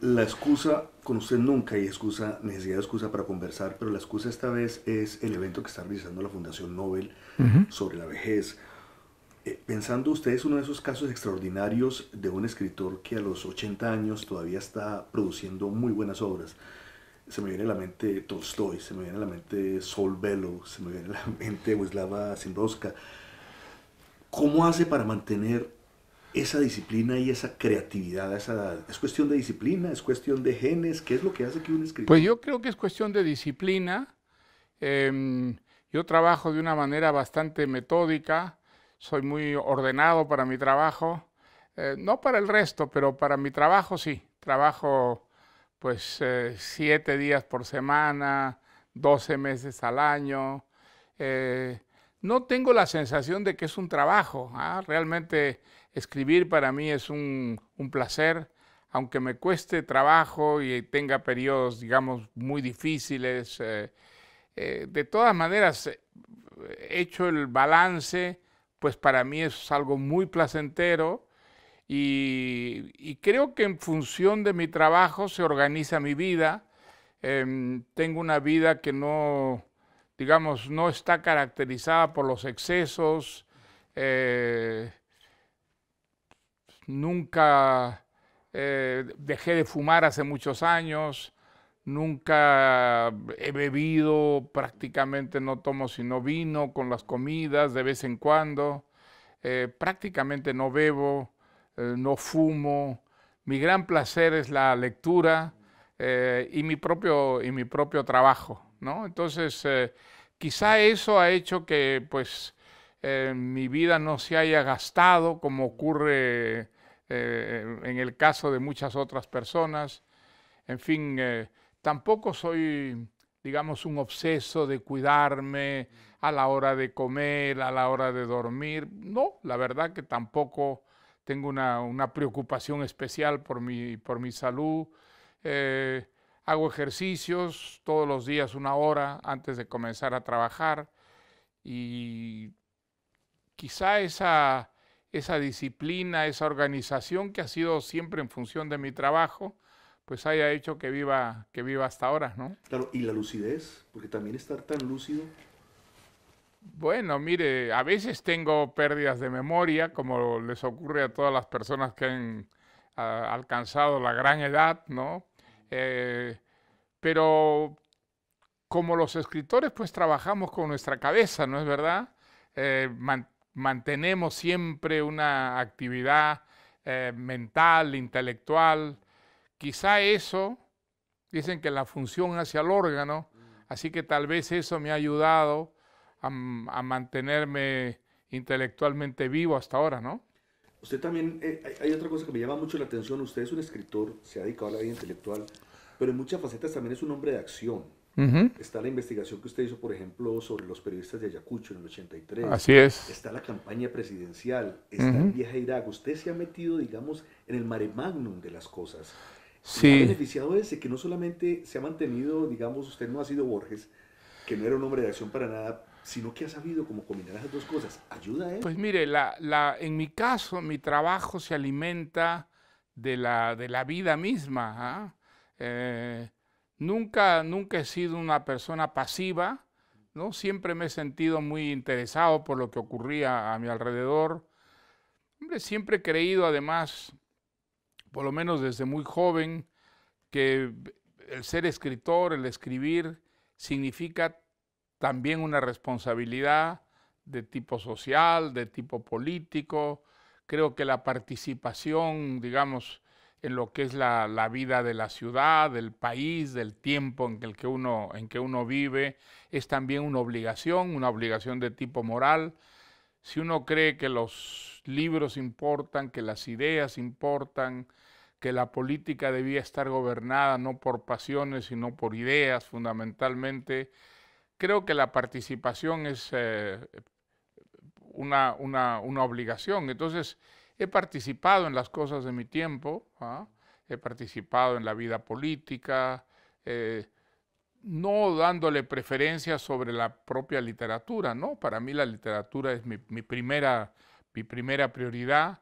La excusa, con usted nunca hay excusa, necesidad de excusa para conversar, pero la excusa esta vez es el evento que está realizando la Fundación Nobel sobre la vejez. Eh, pensando usted, es uno de esos casos extraordinarios de un escritor que a los 80 años todavía está produciendo muy buenas obras. Se me viene a la mente Tolstoy, se me viene a la mente Sol se me viene a la mente Wislawa Zimbroska. ¿Cómo hace para mantener esa disciplina y esa creatividad ¿Es cuestión de disciplina? ¿Es cuestión de genes? ¿Qué es lo que hace que un escritor? Pues yo creo que es cuestión de disciplina. Em, yo trabajo de una manera bastante metódica, soy muy ordenado para mi trabajo. Eh, no para el resto, pero para mi trabajo sí. Trabajo pues eh, siete días por semana, doce meses al año. Eh, no tengo la sensación de que es un trabajo. Ah, realmente Escribir para mí es un, placer, aunque me cueste trabajo y tenga periodos, digamos, muy difíciles. Eh, eh, de todas maneras, eh, he hecho el balance, pues para mí es algo muy placentero y, creo que en función de mi trabajo se organiza mi vida. Em, tengo una vida que no, digamos, no está caracterizada por los excesos nunca eh, dejé de fumar hace muchos años, nunca he bebido, prácticamente no tomo sino vino con las comidas de vez en cuando, eh, prácticamente no bebo, eh, no fumo. Mi gran placer es la lectura y, mi propio, y mi propio trabajo, ¿no? Entonces, quizá eso ha hecho que, pues, mi vida no se haya gastado como ocurre eh, en el caso de muchas otras personas. En fin, eh, tampoco soy, digamos, un obseso de cuidarme a la hora de comer, a la hora de dormir. No, la verdad que tampoco tengo una, preocupación especial por mi, por mi salud. Eh, hago ejercicios todos los días una hora antes de comenzar a trabajar y quizá esa esa disciplina, esa organización que ha sido siempre en función de mi trabajo, pues haya hecho que viva, que viva hasta ahora, ¿no? Claro, y la lucidez, porque también estar tan lúcido. Bueno, mire, a veces tengo pérdidas de memoria, como les ocurre a todas las personas que han alcanzado la gran edad, ¿no? Eh, pero como los escritores, pues trabajamos con nuestra cabeza, ¿no es verdad? Eh, mantenemos siempre una actividad eh, mental, intelectual. Quizá eso, dicen que la función hacia el órgano, mm. así que tal vez eso me ha ayudado a, mantenerme intelectualmente vivo hasta ahora, ¿no? Usted también, eh, hay otra cosa que me llama mucho la atención, usted es un escritor, se ha dedicado a la vida intelectual, pero en muchas facetas también es un hombre de acción. Está la investigación que usted hizo, por ejemplo, sobre los periodistas de Ayacucho en el 83. Así es. Está la campaña presidencial, está el Vieja Irak. Usted se ha metido, digamos, en el mare magnum de las cosas. Sí. ha beneficiado ese que no solamente se ha mantenido, digamos, usted no ha sido Borges, que no era un hombre de acción para nada, sino que ha sabido cómo combinar esas dos cosas. ¿Ayuda a él? Pues mire, la, la, en mi caso, mi trabajo se alimenta de la, de la vida misma. ¿ah? ¿eh? eh Nunca, nunca he sido una persona pasiva, ¿no? Siempre me he sentido muy interesado por lo que ocurría a mi alrededor. siempre he creído, además, por lo menos desde muy joven, que el ser escritor, el escribir, significa también una responsabilidad de tipo social, de tipo político. Creo que la participación, digamos, en lo que es la, vida de la ciudad, del país, del tiempo en el que uno, en que uno vive, es también una obligación, una obligación de tipo moral. Si uno cree que los libros importan, que las ideas importan, que la política debía estar gobernada no por pasiones, sino por ideas fundamentalmente, creo que la participación es eh, una, una obligación. Entonces, He participado en las cosas de mi tiempo, ¿ah? he participado en la vida política, eh, no dándole preferencia sobre la propia literatura, ¿no? Para mí la literatura es mi, mi, primera, mi primera prioridad,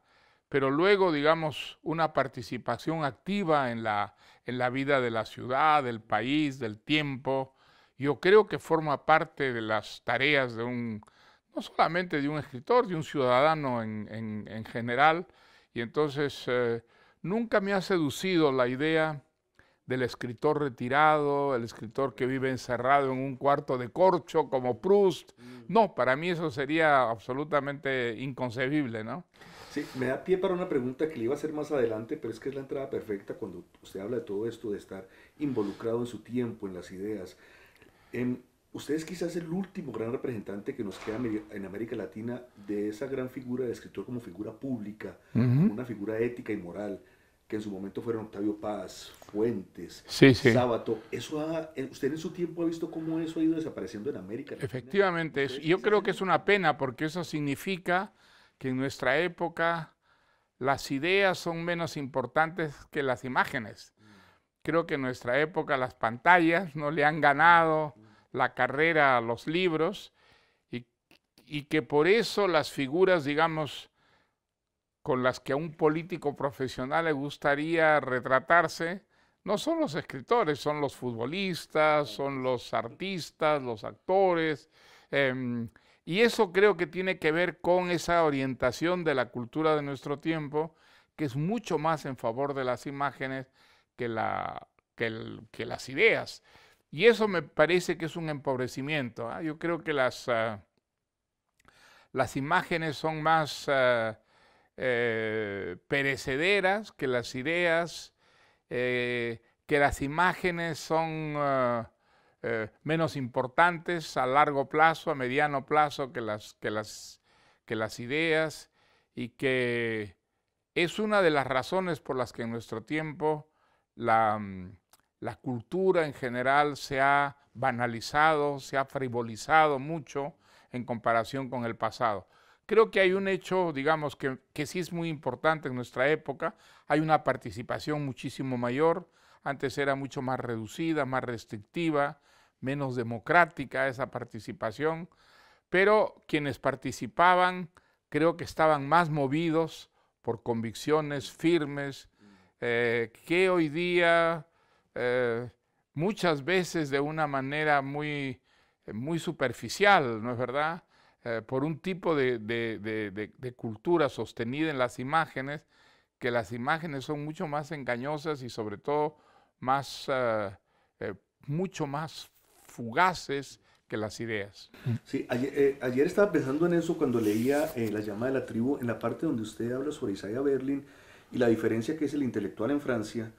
pero luego, digamos, una participación activa en la, en la vida de la ciudad, del país, del tiempo, yo creo que forma parte de las tareas de un, solamente de un escritor, de un ciudadano en, en, en general. Y entonces eh, nunca me ha seducido la idea del escritor retirado, el escritor que vive encerrado en un cuarto de corcho como Proust. Mm. No, para mí eso sería absolutamente inconcebible, ¿no? Sí, me da pie para una pregunta que le iba a hacer más adelante, pero es que es la entrada perfecta cuando usted habla de todo esto, de estar involucrado en su tiempo, en las ideas. En, Usted es quizás el último gran representante que nos queda en América Latina de esa gran figura de escritor como figura pública, como una figura ética y moral, que en su momento fueron Octavio Paz, Fuentes, Sábato. Eso ha, eh, usted en su tiempo ha visto cómo eso ha ido desapareciendo en América Latina. Efectivamente, yo creo que es una pena porque eso significa que en nuestra época las ideas son menos importantes que las imágenes. Mm. Creo que en nuestra época las pantallas no le han ganado la carrera los libros y, que por eso las figuras, digamos, con las que a un político profesional le gustaría retratarse, no son los escritores, son los futbolistas, son los artistas, los actores. Em, y eso creo que tiene que ver con esa orientación de la cultura de nuestro tiempo, que es mucho más en favor de las imágenes que, que las ideas. Y eso me parece que es un empobrecimiento. ¿ah? Yo creo que las, ah, las imágenes son más ah, eh, perecederas que las ideas, eh, que las imágenes son eh, menos importantes a largo plazo, a mediano plazo que las, que las, que las ideas y que es una de las razones por las que en nuestro tiempo la... Mm, la cultura en general se ha banalizado, se ha frivolizado mucho en comparación con el pasado. Creo que hay un hecho, digamos, que, que sí es muy importante en nuestra época. Hay una participación muchísimo mayor. Antes era mucho más reducida, más restrictiva, menos democrática esa participación. Pero quienes participaban creo que estaban más movidos por convicciones firmes eh, que hoy día eh, muchas veces de una manera muy, eh, muy superficial, ¿no es verdad? Eh, por un tipo de, de, cultura sostenida en las imágenes, que las imágenes son mucho más engañosas y sobre todo más, mucho más fugaces que las ideas. Sí, ayer, estaba pensando en eso cuando leía La llamada de la tribu, en la parte donde usted habla sobre Isaiah Berlin y la diferencia que es el intelectual en Francia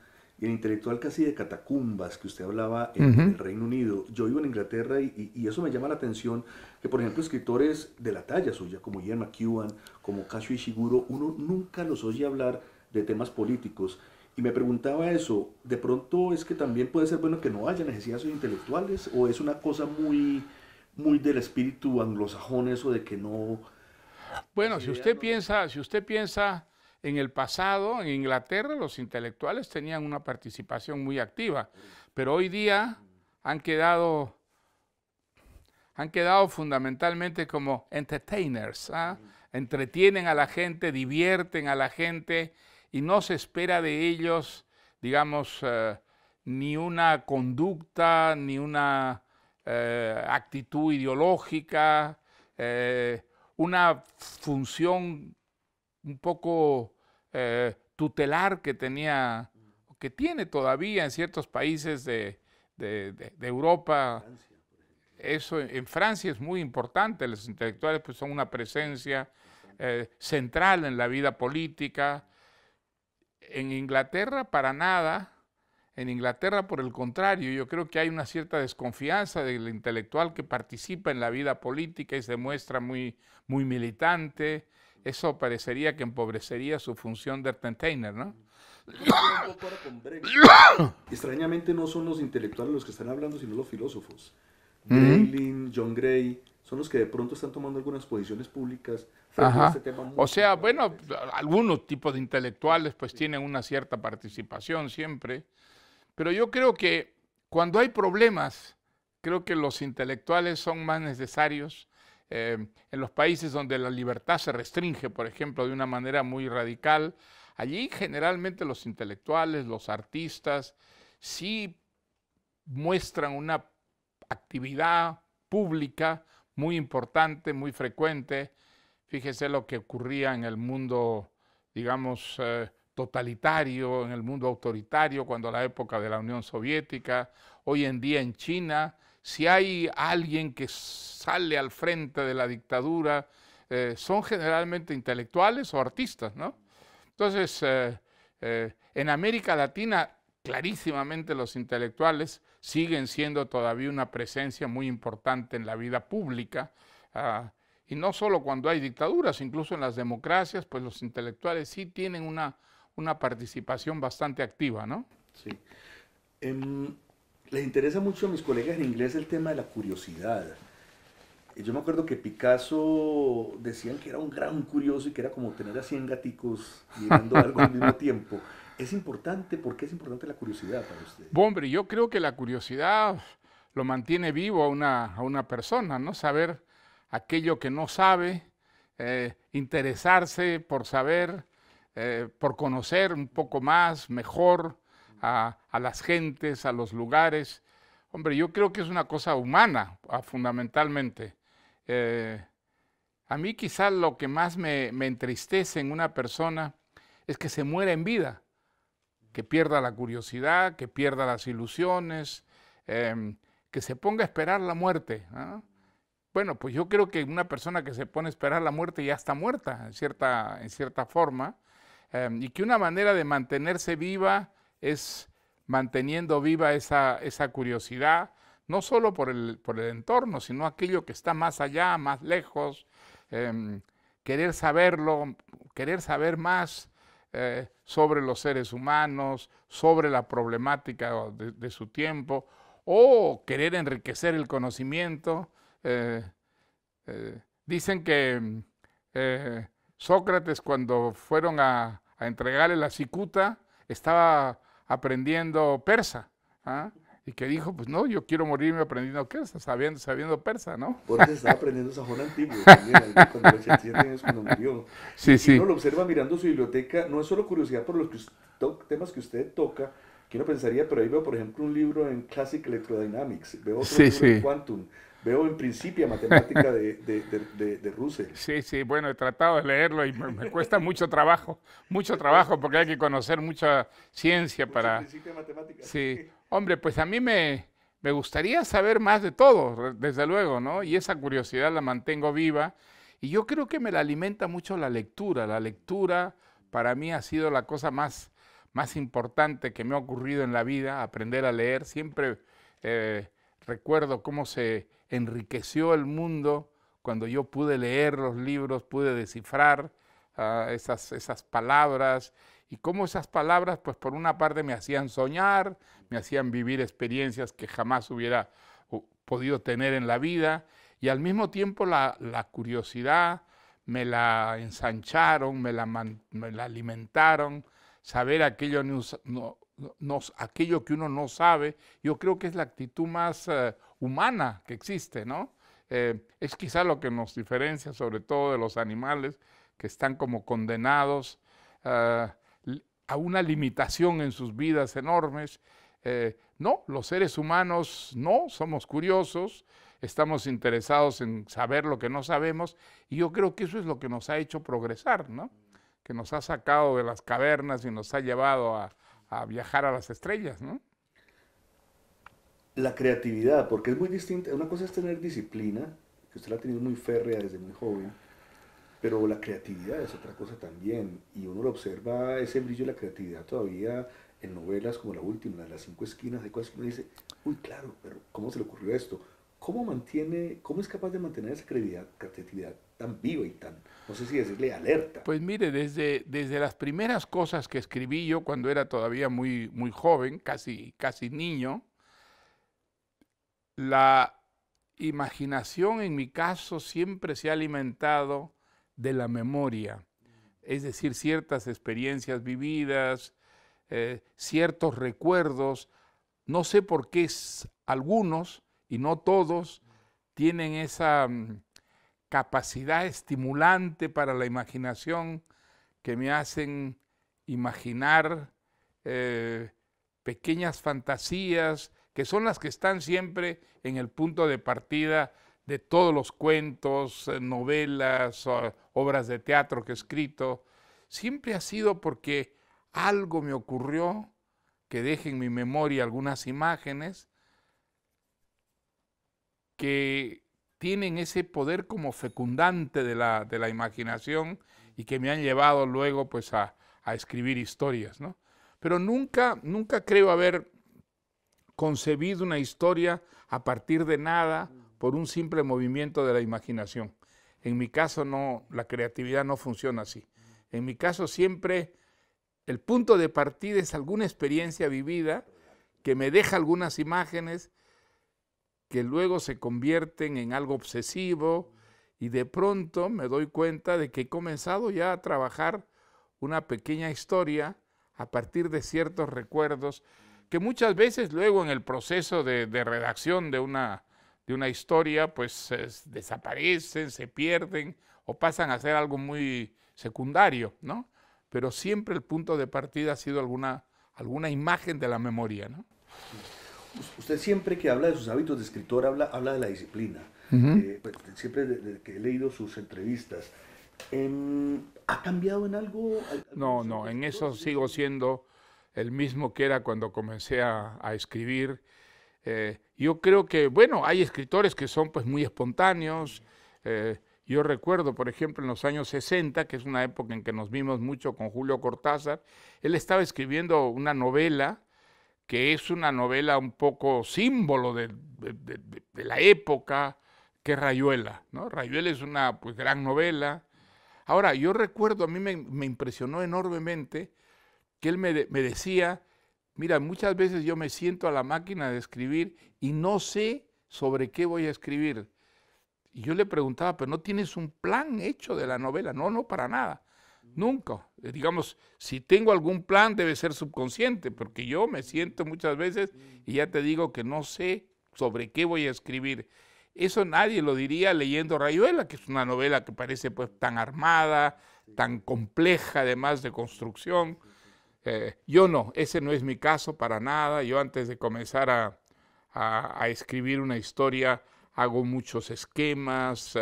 y el intelectual casi de catacumbas que usted hablaba en, el Reino Unido. Yo vivo en Inglaterra y, eso me llama la atención, que por ejemplo escritores de la talla suya, como Ian McEwan, como Kazuo Ishiguro, uno nunca los oye hablar de temas políticos. Y me preguntaba eso, ¿de pronto es que también puede ser bueno que no haya necesidades intelectuales o es una cosa muy, muy del espíritu anglosajón eso de que no... Bueno, si usted piensa, si usted piensa en el pasado, en Inglaterra, los intelectuales tenían una participación muy activa, pero hoy día han quedado, han quedado fundamentalmente como entertainers. ¿ah? Entretienen a la gente, divierten a la gente y no se espera de ellos, digamos, eh, ni una conducta, ni una eh, actitud ideológica, eh, una función un poco eh, tutelar que tenía, que tiene todavía en ciertos países de, Europa. Eso en Francia es muy importante, los intelectuales pues, son una presencia eh, central en la vida política. En Inglaterra para nada, en Inglaterra, por el contrario, yo creo que hay una cierta desconfianza del intelectual que participa en la vida política y se muestra muy, muy militante, eso parecería que empobrecería su función de entertainer, ¿no? Extrañamente no son los intelectuales los que están hablando, sino los filósofos. Breilin, John Gray, son los que de pronto están tomando algunas posiciones públicas este tema. O sea, bueno, algunos tipos de intelectuales pues tienen una cierta participación siempre, pero yo creo que cuando hay problemas, creo que los intelectuales son más necesarios Em, en los países donde la libertad se restringe, por ejemplo, de una manera muy radical, allí generalmente los intelectuales, los artistas, sí muestran una actividad pública muy importante, muy frecuente. Fíjese lo que ocurría en el mundo, digamos, eh, totalitario, en el mundo autoritario, cuando la época de la Unión Soviética, hoy en día en China, si hay alguien que sale al frente de la dictadura, eh, son generalmente intelectuales o artistas, ¿no? Entonces, eh, eh, en América Latina, clarísimamente los intelectuales siguen siendo todavía una presencia muy importante en la vida pública. Ah, y no solo cuando hay dictaduras, incluso en las democracias, pues los intelectuales sí tienen una, una participación bastante activa, ¿no? Sí. Em, les interesa mucho a mis colegas en inglés el tema de la curiosidad. Yo me acuerdo que Picasso decían que era un gran curioso y que era como tener a 100 gaticos mirando algo al mismo tiempo. ¿Es importante? ¿Por qué es importante la curiosidad para usted? Hombre, yo creo que la curiosidad lo mantiene vivo a una, persona, ¿no? Saber aquello que no sabe, eh, interesarse por saber, eh, por conocer un poco más, mejor, a, las gentes, a los lugares. Hombre, yo creo que es una cosa humana, ah, fundamentalmente. Eh, a mí quizás lo que más me, entristece en una persona es que se muera en vida, que pierda la curiosidad, que pierda las ilusiones, em, que se ponga a esperar la muerte. Bueno, pues yo creo que una persona que se pone a esperar la muerte ya está muerta, en cierta, en cierta forma, em, y que una manera de mantenerse viva es manteniendo viva esa, curiosidad, no solo por el, por el, entorno, sino aquello que está más allá, más lejos, em, querer saberlo, querer saber más eh, sobre los seres humanos, sobre la problemática de, su tiempo, o querer enriquecer el conocimiento. Eh, eh, dicen que Sócrates cuando fueron a, a entregarle la cicuta, estaba aprendiendo persa. ¿ah? Y que dijo, pues no, yo quiero morirme aprendiendo persa, sabiendo, sabiendo persa, ¿no? Porque estaba aprendiendo sajón antiguo también, cuando años cuando murió. Si uno lo observa mirando su biblioteca, no es solo curiosidad por los temas que usted toca, que uno pensaría, pero ahí veo, por ejemplo, un libro en Classic Electrodynamics, veo otro libro en Quantum, Veo en principio matemática de, de, de, Sí, sí, bueno, he tratado de leerlo y me, cuesta mucho trabajo, mucho trabajo porque hay que conocer mucha ciencia mucho para... principio de matemática. Sí, hombre, pues a mí me, me gustaría saber más de todo, desde luego, ¿no? Y esa curiosidad la mantengo viva y yo creo que me la alimenta mucho la lectura. La lectura para mí ha sido la cosa más, más importante que me ha ocurrido en la vida, aprender a leer. Siempre eh, recuerdo cómo se enriqueció el mundo cuando yo pude leer los libros, pude descifrar ah, esas, esas palabras y cómo esas palabras, pues por una parte me hacían soñar, me hacían vivir experiencias que jamás hubiera podido tener en la vida y al mismo tiempo la, curiosidad me la ensancharon, me la, me la alimentaron, saber aquello no, nos, aquello que uno no sabe, yo creo que es la actitud más eh, humana que existe, ¿no? Eh, es quizá lo que nos diferencia sobre todo de los animales que están como condenados eh, a una limitación en sus vidas enormes. no, los seres humanos no, somos curiosos, estamos interesados en saber lo que no sabemos y yo creo que eso es lo que nos ha hecho progresar, ¿no? Que nos ha sacado de las cavernas y nos ha llevado a, a viajar a las estrellas, ¿no? La creatividad, porque es muy distinta. Una cosa es tener disciplina, que usted la ha tenido muy férrea desde muy joven, pero la creatividad es otra cosa también. Y uno lo observa, ese brillo de la creatividad todavía en novelas como la última, las cinco esquinas, de cosas uno dice, uy, claro, pero ¿cómo se le ocurrió esto? ¿Cómo mantiene, cómo es capaz de mantener esa creatividad, creatividad tan viva y tan, no sé si decirle alerta. Pues mire, desde, desde las primeras cosas que escribí yo cuando era todavía muy, muy joven, casi, casi niño, la imaginación en mi caso siempre se ha alimentado de la memoria, es decir, ciertas experiencias vividas, eh, ciertos recuerdos. No sé por qué algunos, y no todos, tienen esa mm, capacidad estimulante para la imaginación que me hacen imaginar eh, pequeñas fantasías que son las que están siempre en el punto de partida de todos los cuentos, eh, novelas, obras de teatro que he escrito. Siempre ha sido porque algo me ocurrió que deje en mi memoria algunas imágenes que tienen ese poder como fecundante de la, imaginación y que me han llevado luego pues a, escribir historias, Pero nunca, nunca creo haber concebido una historia a partir de nada por un simple movimiento de la imaginación. En mi caso no, la creatividad no funciona así. En mi caso siempre el punto de partida es alguna experiencia vivida que me deja algunas imágenes que luego se convierten en algo obsesivo y de pronto me doy cuenta de que he comenzado ya a trabajar una pequeña historia a partir de ciertos recuerdos que muchas veces luego en el proceso de, redacción de una, de una historia pues desaparecen, se pierden o pasan a ser algo muy secundario, ¿no? Pero siempre el punto de partida ha sido alguna, alguna imagen de la memoria, ¿no? usted siempre que habla de sus hábitos de escritor habla, habla de la disciplina. Eh, pues, siempre que he leído sus entrevistas. Em, ¿Ha cambiado en algo? No, no, en eso sigo siendo el mismo que era cuando comencé a, escribir. Eh, yo creo que, bueno, hay escritores que son pues muy espontáneos. Eh, yo recuerdo, por ejemplo, en los años 60, que es una época en que nos vimos mucho con Julio Cortázar, él estaba escribiendo una novela que es una novela un poco símbolo de, la época, que es Rayuela. ¿no? Rayuela es una pues, gran novela. Ahora, yo recuerdo, a mí me, impresionó enormemente que él me, me, decía, mira, muchas veces yo me siento a la máquina de escribir y no sé sobre qué voy a escribir. Y yo le preguntaba, pero no tienes un plan hecho de la novela. No, no, para nada. Nunca. Eh, digamos, si tengo algún plan debe ser subconsciente, porque yo me siento muchas veces y ya te digo que no sé sobre qué voy a escribir. Eso nadie lo diría leyendo Rayuela, que es una novela que parece pues tan armada, tan compleja además de construcción. Eh, yo no, ese no es mi caso para nada. Yo antes de comenzar a, escribir una historia hago muchos esquemas.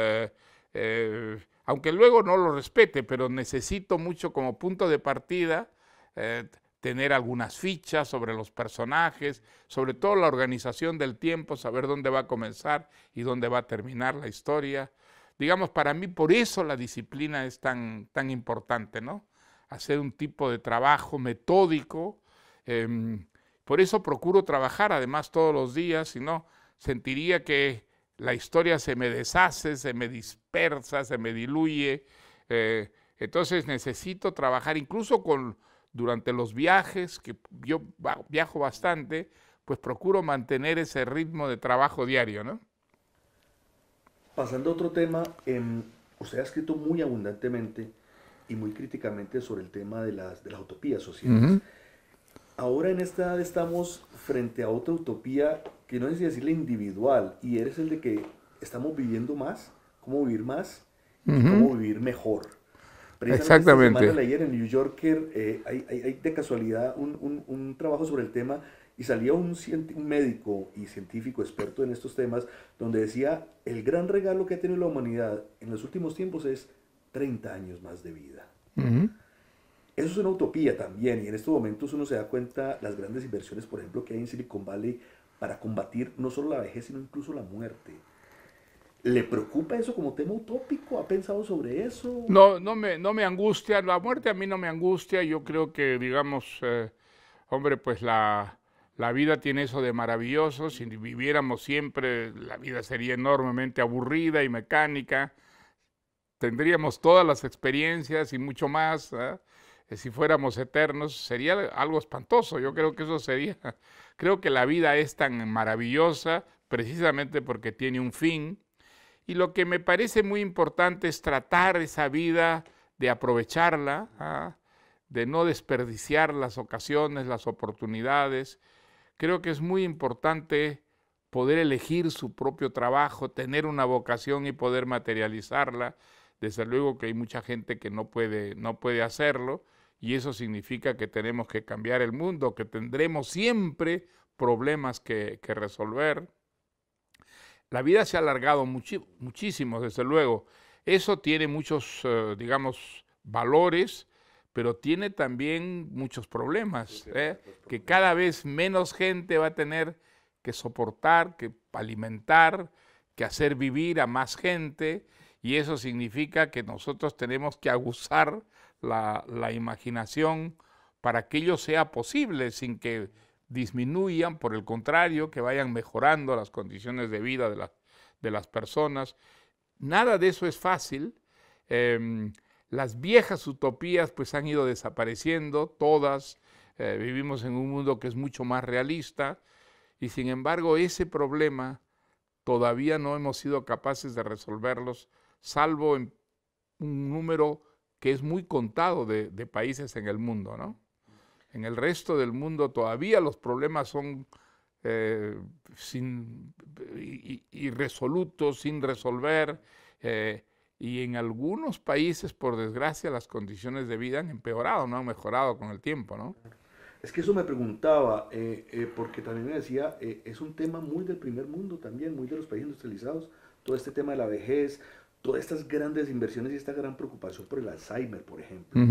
Eh, aunque luego no lo respete, pero necesito mucho como punto de partida eh, tener algunas fichas sobre los personajes, sobre todo la organización del tiempo, saber dónde va a comenzar y dónde va a terminar la historia. Digamos, para mí por eso la disciplina es tan, tan importante, ¿no? Hacer un tipo de trabajo metódico. Em, por eso procuro trabajar además todos los días, si no, sentiría que la historia se me deshace, se me dispersa, se me diluye. Eh, entonces necesito trabajar incluso con, durante los viajes, que yo viajo bastante, pues procuro mantener ese ritmo de trabajo diario, ¿no? Pasando a otro tema, em, usted ha escrito muy abundantemente y muy críticamente sobre el tema de las, de las utopías sociales. Ahora en esta edad estamos frente a otra utopía que no es decirle individual, y eres el de que estamos viviendo más, cómo vivir más y cómo vivir mejor. Exactamente. Ayer en el New Yorker, eh, hay, de casualidad un, un, trabajo sobre el tema y salía un, médico y científico experto en estos temas donde decía, el gran regalo que ha tenido la humanidad en los últimos tiempos es 30 años más de vida. Eso es una utopía también y en estos momentos uno se da cuenta las grandes inversiones, por ejemplo, que hay en Silicon Valley para combatir no solo la vejez, sino incluso la muerte. ¿Le preocupa eso como tema utópico? ¿Ha pensado sobre eso? No, no me, no me angustia, la muerte a mí no me angustia, yo creo que, digamos, eh, hombre, pues la, vida tiene eso de maravilloso, si viviéramos siempre, la vida sería enormemente aburrida y mecánica, tendríamos todas las experiencias y mucho más, ¿ah? eh, si fuéramos eternos, sería algo espantoso, yo creo que eso sería Creo que la vida es tan maravillosa precisamente porque tiene un fin. Y lo que me parece muy importante es tratar esa vida, de aprovecharla, ah, de no desperdiciar las ocasiones, las oportunidades. Creo que es muy importante poder elegir su propio trabajo, tener una vocación y poder materializarla. Desde luego que hay mucha gente que no puede, no puede hacerlo. Y eso significa que tenemos que cambiar el mundo, que tendremos siempre problemas que, resolver. La vida se ha alargado muchísimo, desde luego. Eso tiene muchos, eh, digamos, valores, pero tiene también muchos problemas, ¿eh? que cada vez menos gente va a tener que soportar, que alimentar, que hacer vivir a más gente, y eso significa que nosotros tenemos que abusar la, imaginación para que ello sea posible sin que disminuyan, por el contrario, que vayan mejorando las condiciones de vida de, de las personas. Nada de eso es fácil. Em, las viejas utopías pues han ido desapareciendo, todas. Eh, vivimos en un mundo que es mucho más realista y sin embargo ese problema todavía no hemos sido capaces de resolverlos, salvo en un número que es muy contado de, países en el mundo, ¿no? En el resto del mundo todavía los problemas son eh, sin, irresolutos, sin resolver, eh, y en algunos países, por desgracia, las condiciones de vida han empeorado, no han mejorado con el tiempo, ¿no? Es que eso me preguntaba, eh, porque también me decía, es un tema muy del primer mundo también, muy de los países industrializados, todo este tema de la vejez, todas estas grandes inversiones y esta gran preocupación por el Alzheimer, por ejemplo,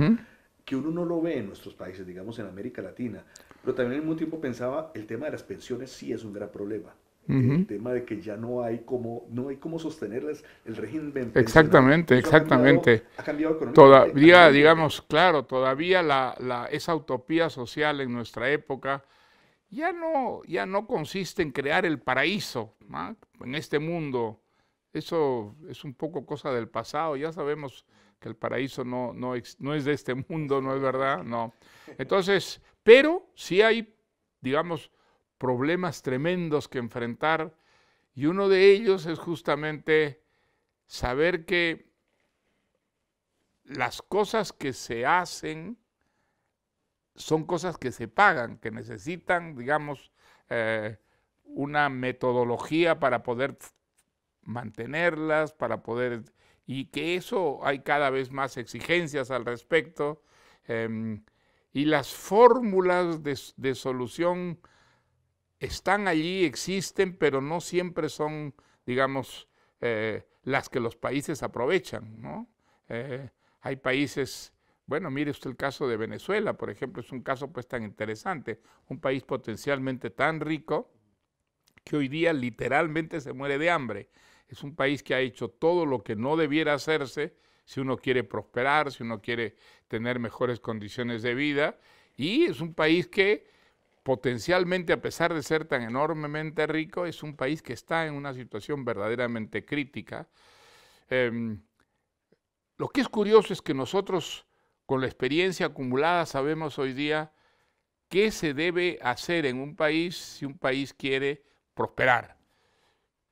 que uno no lo ve en nuestros países, digamos en América Latina, pero también en mismo tiempo pensaba, el tema de las pensiones sí es un gran problema. El tema de que ya no hay cómo, no hay cómo sostenerlas, el régimen. Exactamente, exactamente. Ha cambiado, ha todavía, digamos, claro, todavía la, esa utopía social en nuestra época ya no, ya no consiste en crear el paraíso en este mundo eso es un poco cosa del pasado, ya sabemos que el paraíso no, no es de este mundo, no es verdad, no. Entonces, pero sí hay, digamos, problemas tremendos que enfrentar y uno de ellos es justamente saber que las cosas que se hacen son cosas que se pagan, que necesitan, digamos, eh, una metodología para poder mantenerlas, para poder... Y que eso hay cada vez más exigencias al respecto. Em, y las fórmulas de, solución están allí, existen, pero no siempre son, digamos, eh, las que los países aprovechan. Eh, hay países, bueno, mire usted el caso de Venezuela, por ejemplo, es un caso pues tan interesante, un país potencialmente tan rico que hoy día literalmente se muere de hambre. Es un país que ha hecho todo lo que no debiera hacerse si uno quiere prosperar, si uno quiere tener mejores condiciones de vida. Y es un país que potencialmente, a pesar de ser tan enormemente rico, es un país que está en una situación verdaderamente crítica. Em, lo que es curioso es que nosotros, con la experiencia acumulada, sabemos hoy día qué se debe hacer en un país si un país quiere prosperar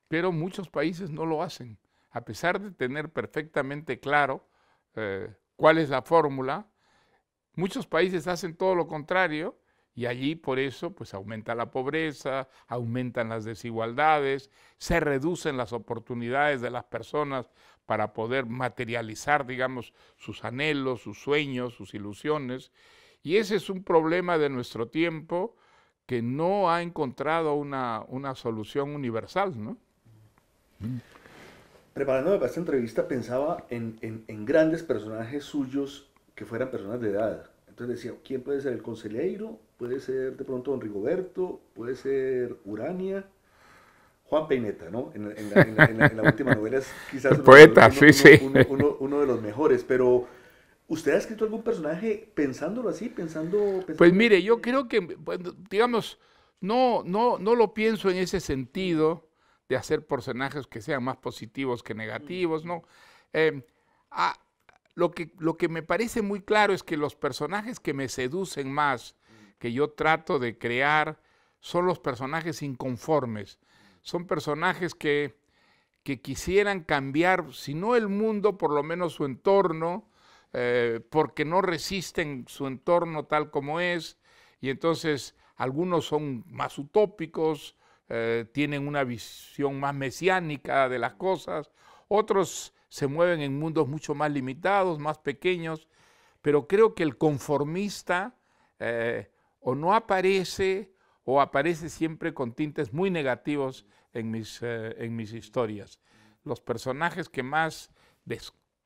pero muchos países no lo hacen. A pesar de tener perfectamente claro eh, cuál es la fórmula, muchos países hacen todo lo contrario y allí por eso pues aumenta la pobreza, aumentan las desigualdades, se reducen las oportunidades de las personas para poder materializar, digamos, sus anhelos, sus sueños, sus ilusiones. Y ese es un problema de nuestro tiempo que no ha encontrado una, una solución universal, ¿no? Preparándome para esta entrevista pensaba en, grandes personajes suyos que fueran personas de edad. Entonces decía, ¿quién puede ser el Conseleiro? Puede ser de pronto Don Rigoberto, puede ser Urania, Juan Peineta, ¿no? En, la, última novela es quizás uno, poeta, sí, sí. uno de los mejores, pero... ¿Usted ha escrito algún personaje pensándolo así, Pues mire, yo creo que, digamos, no, no, no lo pienso en ese sentido, de hacer personajes que sean más positivos que negativos, ¿no? Em, ah, lo, que, lo que me parece muy claro es que los personajes que me seducen más, que yo trato de crear, son los personajes inconformes. Son personajes que, quisieran cambiar, si no el mundo, por lo menos su entorno, eh, porque no resisten su entorno tal como es, y entonces algunos son más utópicos, eh, tienen una visión más mesiánica de las cosas, otros se mueven en mundos mucho más limitados, más pequeños, pero creo que el conformista eh, o no aparece o aparece siempre con tintes muy negativos en mis, eh, historias. Los personajes que más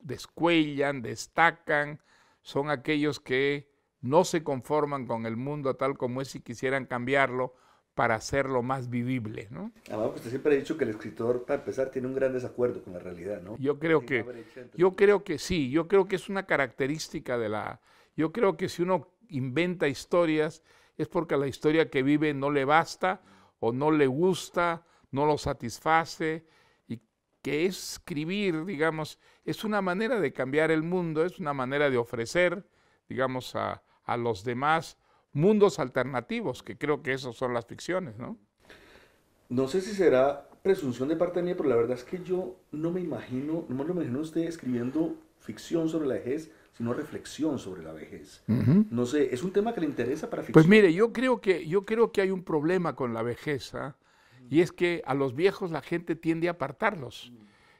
descuellan, destacan, son aquellos que no se conforman con el mundo tal como es y quisieran cambiarlo, para hacerlo más vivible. ¿no? Ah, usted pues siempre ha dicho que el escritor, para empezar, tiene un gran desacuerdo con la realidad, ¿no? Yo creo que, yo creo que sí, yo creo que es una característica de la... Yo creo que si uno inventa historias es porque la historia que vive no le basta o no le gusta, no lo satisface, y que escribir, digamos, es una manera de cambiar el mundo, es una manera de ofrecer, digamos, a, a los demás mundos alternativos, que creo que esas son las ficciones, ¿no? No sé si será presunción de parte mía, pero la verdad es que yo no me imagino, no me lo imagino usted escribiendo ficción sobre la vejez, sino reflexión sobre la vejez. No sé, es un tema que le interesa para pues ficción. Pues mire, yo creo que, yo creo que hay un problema con la vejez, ¿ah? y es que a los viejos la gente tiende a apartarlos.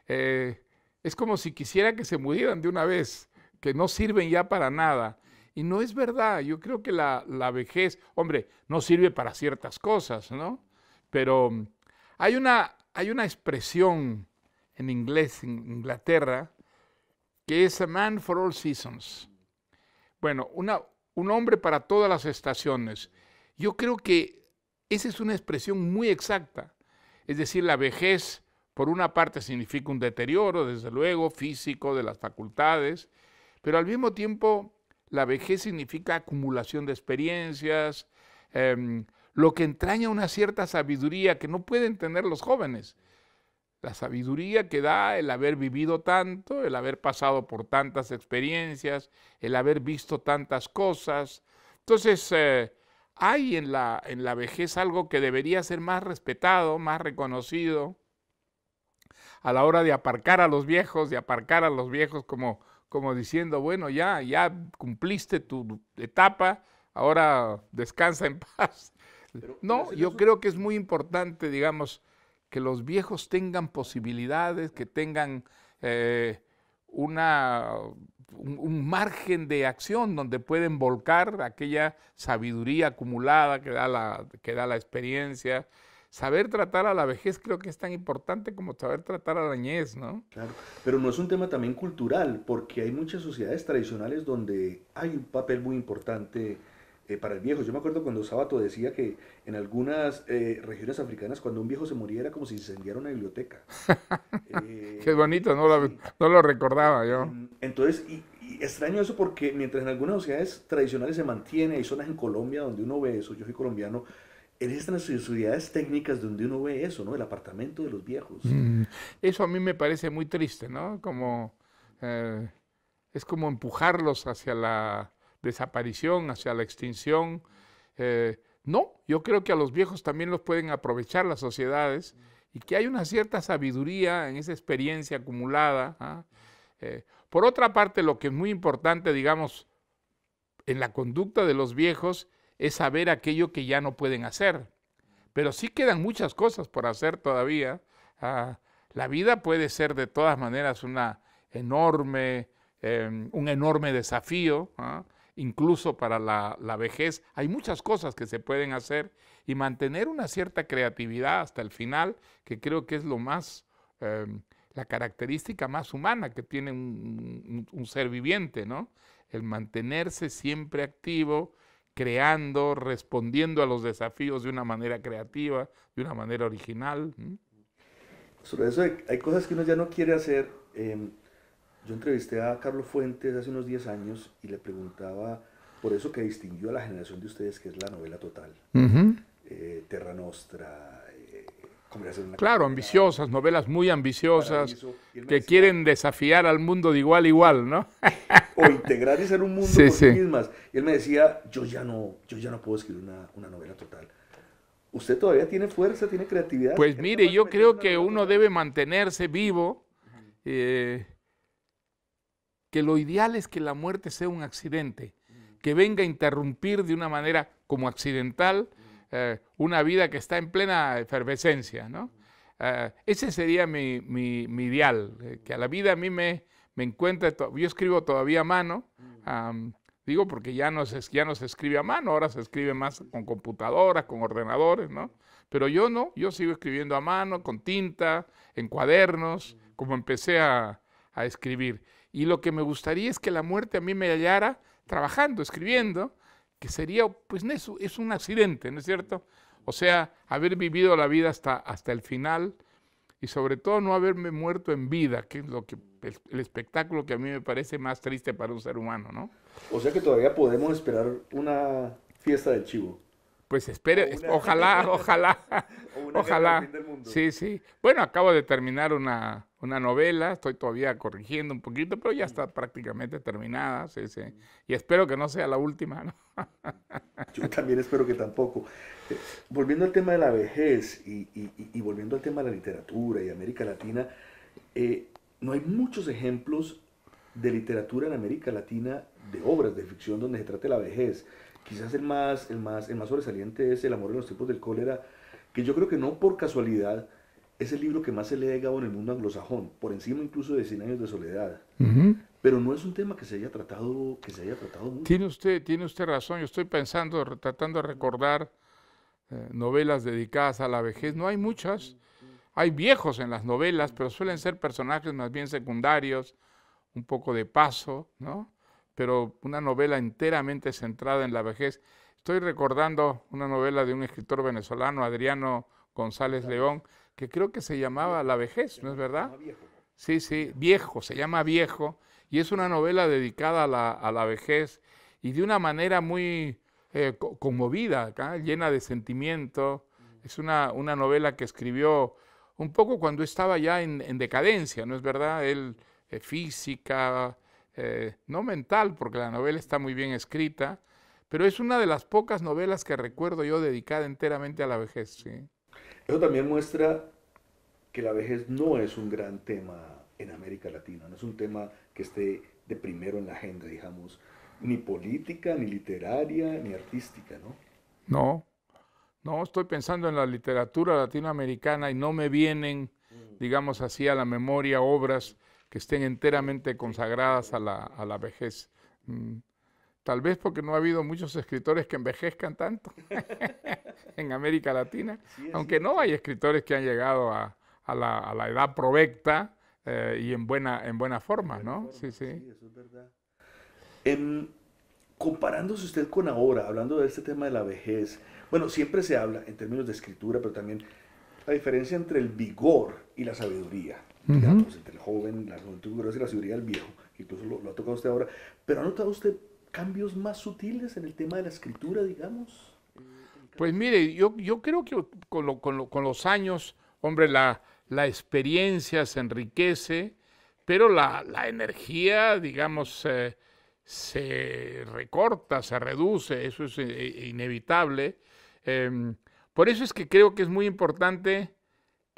Eh, es como si quisiera que se murieran de una vez, que no sirven ya para nada. Y no es verdad. Yo creo que la, vejez, hombre, no sirve para ciertas cosas, ¿no? Pero mm, hay una, hay una expresión en inglés, en Inglaterra, que es a man for all seasons. Bueno, una, un hombre para todas las estaciones. Yo creo que esa es una expresión muy exacta. Es decir, la vejez, por una parte, significa un deterioro, desde luego, físico de las facultades, pero al mismo tiempo la vejez significa acumulación de experiencias, em, lo que entraña una cierta sabiduría que no pueden tener los jóvenes. La sabiduría que da el haber vivido tanto, el haber pasado por tantas experiencias, el haber visto tantas cosas. Entonces, eh, hay en la, en la vejez algo que debería ser más respetado, más reconocido, a la hora de aparcar a los viejos, de aparcar a los viejos como como diciendo, bueno, ya, ya cumpliste tu etapa, ahora descansa en paz. no, yo creo que es muy importante, digamos, que los viejos tengan posibilidades, que tengan eh, un, margen de acción donde pueden volcar aquella sabiduría acumulada que que da la experiencia, saber tratar a la vejez creo que es tan importante como saber tratar a la niñez, ¿no? Claro, pero no es un tema también cultural, porque hay muchas sociedades tradicionales donde hay un papel muy importante eh, para el viejo. Yo me acuerdo cuando Sábato decía que en algunas eh, regiones africanas cuando un viejo se moría era como si incendiara una biblioteca. Eh, Qué bonito, no lo, recordaba yo. Mm, entonces, y, extraño eso porque mientras en algunas sociedades tradicionales se mantiene, hay zonas en Colombia donde uno ve eso, yo soy colombiano, en estas unidades técnicas donde uno ve eso, ¿no? El apartamento de los viejos. Mm, eso a mí me parece muy triste, ¿no? Como, eh, es como empujarlos hacia la desaparición, hacia la extinción. Eh, no, yo creo que a los viejos también los pueden aprovechar las sociedades y que hay una cierta sabiduría en esa experiencia acumulada. ¿ah? Eh, por otra parte, lo que es muy importante, digamos, en la conducta de los viejos es saber aquello que ya no pueden hacer. Pero sí quedan muchas cosas por hacer todavía. Ah, la vida puede ser de todas maneras una enorme, em, un enorme desafío, ah, incluso para la, vejez. Hay muchas cosas que se pueden hacer y mantener una cierta creatividad hasta el final, que creo que es lo más... Em, la característica más humana que tiene un, un, ser viviente, ¿no? El mantenerse siempre activo, creando, respondiendo a los desafíos de una manera creativa, de una manera original. Sobre eso hay cosas que uno ya no quiere hacer. Em, yo entrevisté a Carlos Fuentes hace unos 10 años y le preguntaba por eso que distinguió a la generación de ustedes, que es la novela total. Eh, Terra Nostra, Claro, ambiciosas, novelas muy ambiciosas que quieren desafiar al mundo de igual a igual, ¿no? o integrar y un mundo por mismas. Y él me decía, yo ya no, yo ya no puedo escribir una, novela total. ¿Usted todavía tiene fuerza, tiene creatividad? Pues mire, yo creo que uno debe mantenerse vivo, eh, que lo ideal es que la muerte sea un accidente, que venga a interrumpir de una manera como accidental eh, una vida que está en plena efervescencia, ¿no? Eh, ese sería mi, ideal, eh, que a la vida a mí me, me yo escribo todavía a mano, digo porque ya no, se, ya no se escribe a mano, ahora se escribe más con computadoras, con ordenadores, ¿no? Pero yo no, yo sigo escribiendo a mano, con tinta, en cuadernos, como empecé a escribir. Y lo que me gustaría es que la muerte a mí me hallara trabajando, escribiendo, que sería, pues eso, es un accidente, ¿no es cierto? O sea, haber vivido la vida hasta, hasta el final y sobre todo no haberme muerto en vida, que es lo que el espectáculo que a mí me parece más triste para un ser humano, ¿no? O sea que todavía podemos esperar una fiesta de chivo. Pues espere, ojalá, ojalá, ojalá. Sí, sí. Bueno, acabo de terminar una, una novela, estoy todavía corrigiendo un poquito, pero ya está prácticamente terminada, sí, sí. Y espero que no sea la última, ¿no? Yo también espero que tampoco. Eh, volviendo al tema de la vejez y, y, volviendo al tema de la literatura y América Latina, eh, no hay muchos ejemplos de literatura en América Latina de obras de ficción donde se trate la vejez. Quizás el más, el, más, el más sobresaliente es El amor en los tiempos del cólera, que yo creo que no por casualidad es el libro que más se lee ha Gabo en el mundo anglosajón, por encima incluso de 100 años de soledad. Pero no es un tema que se haya tratado, que se haya tratado mucho. Tiene usted, tiene usted razón, yo estoy pensando, tratando de recordar eh, novelas dedicadas a la vejez. No hay muchas, hay viejos en las novelas, pero suelen ser personajes más bien secundarios, un poco de paso, ¿no? pero una novela enteramente centrada en la vejez. Estoy recordando una novela de un escritor venezolano, Adriano González León, que creo que se llamaba La vejez, ¿no es verdad? Sí, sí, viejo, se llama viejo, y es una novela dedicada a la, vejez y de una manera muy eh, conmovida, llena de sentimiento. Mm. Es una, una, novela que escribió un poco cuando estaba ya en, decadencia, ¿no es verdad? Él, eh, física, eh, no mental, porque la novela está muy bien escrita, pero es una de las pocas novelas que recuerdo yo dedicada enteramente a la vejez. Eso también muestra que la vejez no es un gran tema en América Latina, no es un tema que esté de primero en la agenda, digamos, ni política, ni literaria, ni artística, ¿no? No, no, estoy pensando en la literatura latinoamericana y no me vienen, mm. digamos así, a la memoria obras que estén enteramente consagradas a la, vejez. Mm, tal vez porque no ha habido muchos escritores que envejezcan tanto en América Latina, aunque no hay escritores que han llegado a, la, edad provecta eh, y en buena, en buena forma, ¿no? sí, sí. Em, comparándose usted con ahora, hablando de este tema de la vejez, bueno, siempre se habla en términos de escritura, pero también la diferencia entre el vigor y la sabiduría digamos, pues, entre el joven, la juventud la seguridad del viejo, incluso lo, ha tocado usted ahora, pero ¿ha notado usted cambios más sutiles en el tema de la escritura, digamos? Pues mire, yo, creo que con, los años, hombre, la, la experiencia se enriquece, pero la, energía, digamos, eh, se recorta, se reduce, eso es eh, inevitable. Em, por eso es que creo que es muy importante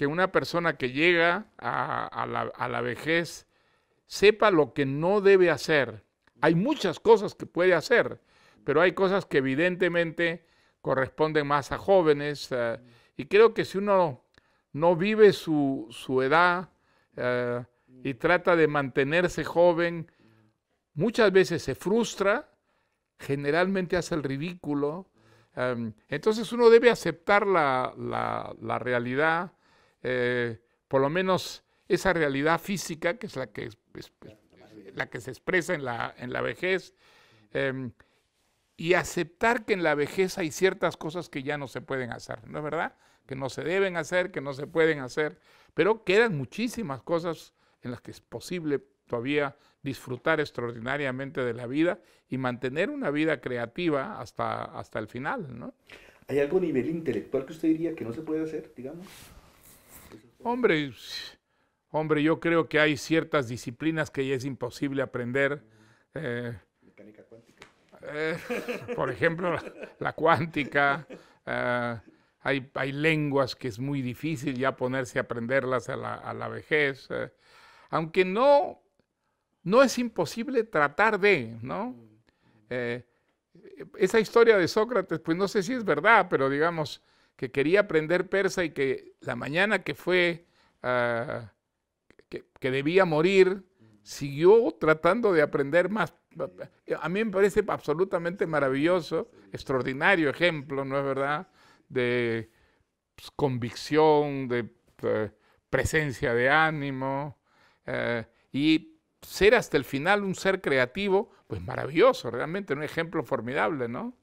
que una persona que llega a, la, vejez sepa lo que no debe hacer. Hay muchas cosas que puede hacer, pero hay cosas que evidentemente corresponden más a jóvenes. Eh, y creo que si uno no vive su, edad eh, y trata de mantenerse joven, muchas veces se frustra, generalmente hace el ridículo. Eh, entonces uno debe aceptar la realidad eh, por lo menos esa realidad física, que es la que, es, la que se expresa en la, en la vejez, em, y aceptar que en la vejez hay ciertas cosas que ya no se pueden hacer, ¿no es verdad? Que no se deben hacer, que no se pueden hacer, pero quedan muchísimas cosas en las que es posible todavía disfrutar extraordinariamente de la vida y mantener una vida creativa hasta, hasta el final, ¿no? ¿Hay algo a nivel intelectual que usted diría que no se puede hacer, digamos? Hombre, hombre, yo creo que hay ciertas disciplinas que ya es imposible aprender. Eh, Mecánica cuántica. Eh, por ejemplo, la, cuántica. Eh, hay, lenguas que es muy difícil ya ponerse a aprenderlas a la, a la vejez. aunque no, no es imposible tratar de, ¿no? Mm. esa historia de Sócrates, pues no sé si es verdad, pero digamos, que quería aprender persa y que la mañana que fue, ah, que, debía morir, siguió tratando de aprender más. A mí me parece absolutamente maravilloso, extraordinario ejemplo, ¿no es verdad?, de pues, convicción, de eh, presencia de ánimo eh, y ser hasta el final un ser creativo, pues maravilloso, realmente un ejemplo formidable, ¿no?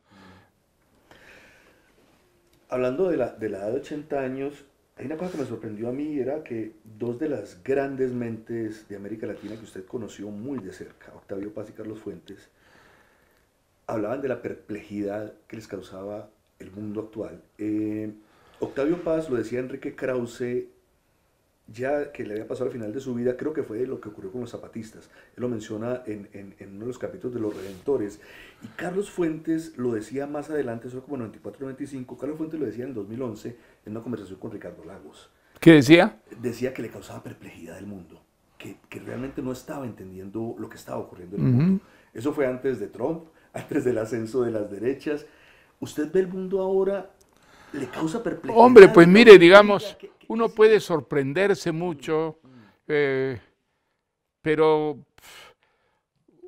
hablando de la, edad de 80 años, hay una cosa que me sorprendió a mí, era que dos de las grandes mentes de América Latina que usted conoció muy de cerca, Octavio Paz y Carlos Fuentes, hablaban de la perplejidad que les causaba el mundo actual. Eh, Octavio Paz, lo decía Enrique Krause, ya que le había pasado al final de su vida, creo que fue lo que ocurrió con los zapatistas. Él lo menciona en, en, uno de los capítulos de Los Redentores. Y Carlos Fuentes lo decía más adelante, eso como 94-95, Carlos Fuentes lo decía en el 2011 en una conversación con Ricardo Lagos. ¿Qué decía? Decía que le causaba perplejidad al mundo, que, que realmente no estaba entendiendo lo que estaba ocurriendo en el mundo. Eso fue antes de Trump, antes del ascenso de las derechas. Usted ve el mundo ahora, le causa perplejidad. Hombre, pues mire, digamos... Uno puede sorprenderse mucho, eh, pero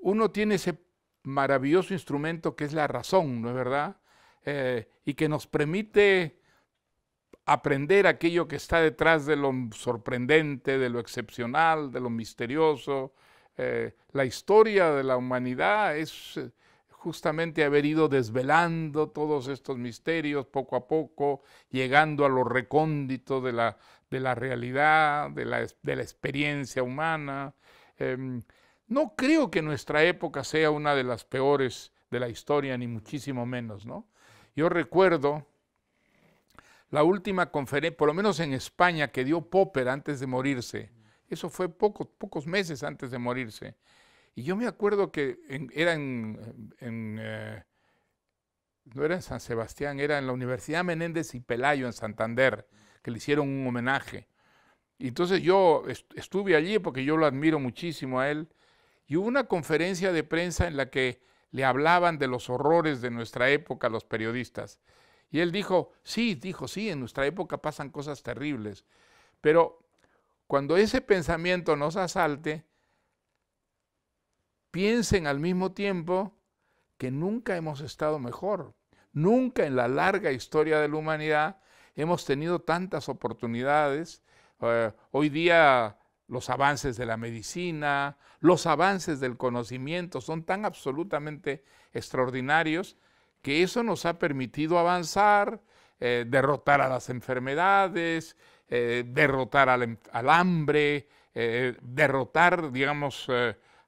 uno tiene ese maravilloso instrumento que es la razón, ¿no es verdad? Eh, y que nos permite aprender aquello que está detrás de lo sorprendente, de lo excepcional, de lo misterioso. Eh, la historia de la humanidad es justamente haber ido desvelando todos estos misterios poco a poco, llegando a lo recóndito de la, de la realidad, de la, de la, experiencia humana. Em, no creo que nuestra época sea una de las peores de la historia, ni muchísimo menos, ¿no? Yo recuerdo la última conferencia, por lo menos en España, que dio Popper antes de morirse. Eso fue pocos meses antes de morirse. Y yo me acuerdo que en, era en, eh, no era en San Sebastián, era en la Universidad Menéndez y Pelayo en Santander, que le hicieron un homenaje. Y entonces yo estuve allí porque yo lo admiro muchísimo a él. Y hubo una conferencia de prensa en la que le hablaban de los horrores de nuestra época a los periodistas. Y él dijo, sí, dijo, sí, en nuestra época pasan cosas terribles. Pero cuando ese pensamiento nos asalte, piensen al mismo tiempo que nunca hemos estado mejor. Nunca en la larga historia de la humanidad hemos tenido tantas oportunidades. Eh, hoy día los avances de la medicina, los avances del conocimiento son tan absolutamente extraordinarios que eso nos ha permitido avanzar, eh, derrotar a las enfermedades, eh, derrotar al, em-, al hambre, derrotar, digamos,